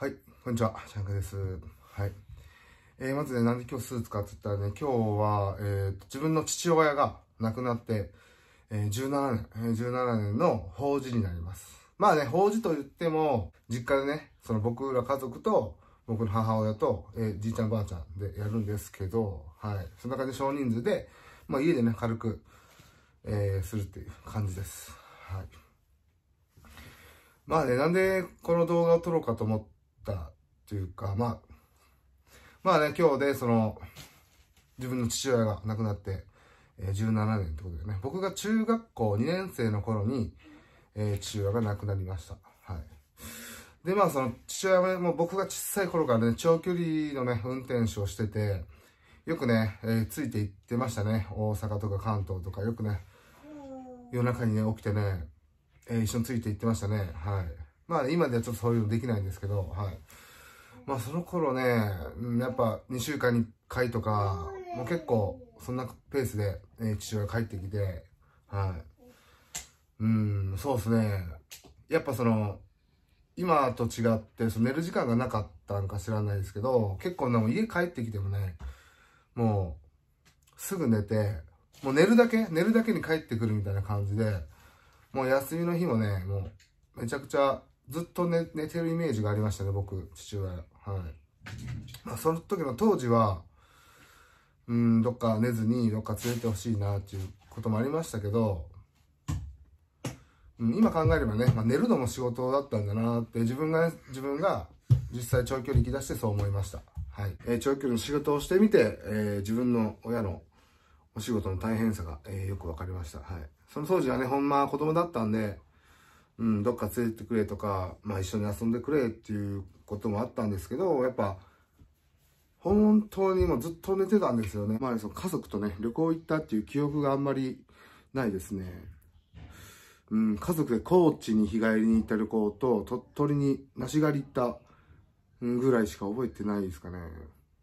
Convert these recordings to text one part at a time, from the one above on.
はい、こんにちは、ちゃんクです。はい。えー、まずね、なんで今日スーツかって言ったらね、今日は、えー、自分の父親が亡くなって、えー、17年、えー、17年の法事になります。まあね、法事と言っても、実家でね、その僕ら家族と、僕の母親と、えー、じいちゃんばあちゃんでやるんですけど、はい。そんな感じで少人数で、まあ家でね、軽く、えー、するっていう感じです。はい。まあね、なんでこの動画を撮ろうかと思って、ったというか、まあ、まあね、今日で、その、自分の父親が亡くなって、えー、17年ってことでね、僕が中学校2年生の頃に、えー、父親が亡くなりました。はい。で、まあその父親はもう僕が小さい頃からね、長距離のね、運転手をしてて、よくね、えー、ついて行ってましたね。大阪とか関東とか、よくね、夜中にね、起きてね、えー、一緒について行ってましたね。はい。まあ今ではちょっとそういうのできないんですけど、はい。まあその頃ね、やっぱ2週間に1回とか、もう結構そんなペースで、ね、父親帰ってきて、はい。うん、そうですね。やっぱその、今と違って、その寝る時間がなかったんか知らないですけど、結構ね、家帰ってきてもね、もう、すぐ寝て、もう寝るだけ、寝るだけに帰ってくるみたいな感じで、もう休みの日もね、もう、めちゃくちゃずっと寝寝てるイメージがありましたね、僕、父親。はい。まあ、その時の当時は、うん、どっか寝ずに、どっか連れてほしいな、っていうこともありましたけど、うん、今考えればね、まあ、寝るのも仕事だったんだなって、自分が、自分が実際長距離行き出してそう思いました。はい。えー、長距離の仕事をしてみて、えー、自分の親のお仕事の大変さが、えー、よく分かりました。はい。その当時はね、ほんま子供だったんで、うん、どっか連れてってくれとか、まあ一緒に遊んでくれっていうこともあったんですけど、やっぱ、本当にもうずっと寝てたんですよね。まあその家族とね、旅行行ったっていう記憶があんまりないですね。うん、家族で高知に日帰りに行った旅行と、鳥取に梨狩り行ったぐらいしか覚えてないですかね。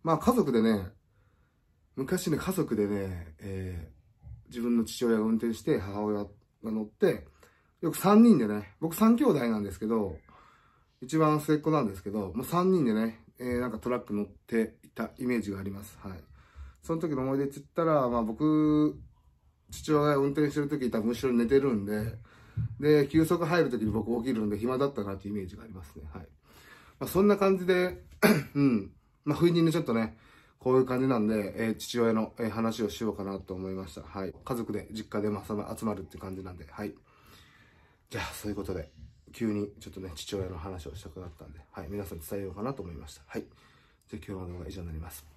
まあ家族でね、昔ね、家族でね、えー、自分の父親が運転して、母親が乗って、よく3人でね、僕3兄弟なんですけど、一番末っ子なんですけど、もう3人でね、えー、なんかトラック乗っていたイメージがあります。はい。その時の思い出って言ったら、まあ僕、父親が運転してる時多分後ろに寝てるんで、で、休息入る時に僕起きるんで暇だったなっていうイメージがありますね。はい。まあそんな感じで、うん。まあ不意にちょっとね、こういう感じなんで、えー、父親の、えー、話をしようかなと思いました。はい。家族で実家で、まあ、集まるって感じなんで、はい。じゃあ、そういうことで、急にちょっとね、父親の話をしたくなったんで、はい、皆さん伝えようかなと思いました。はい。じゃあ今日の動画は以上になります。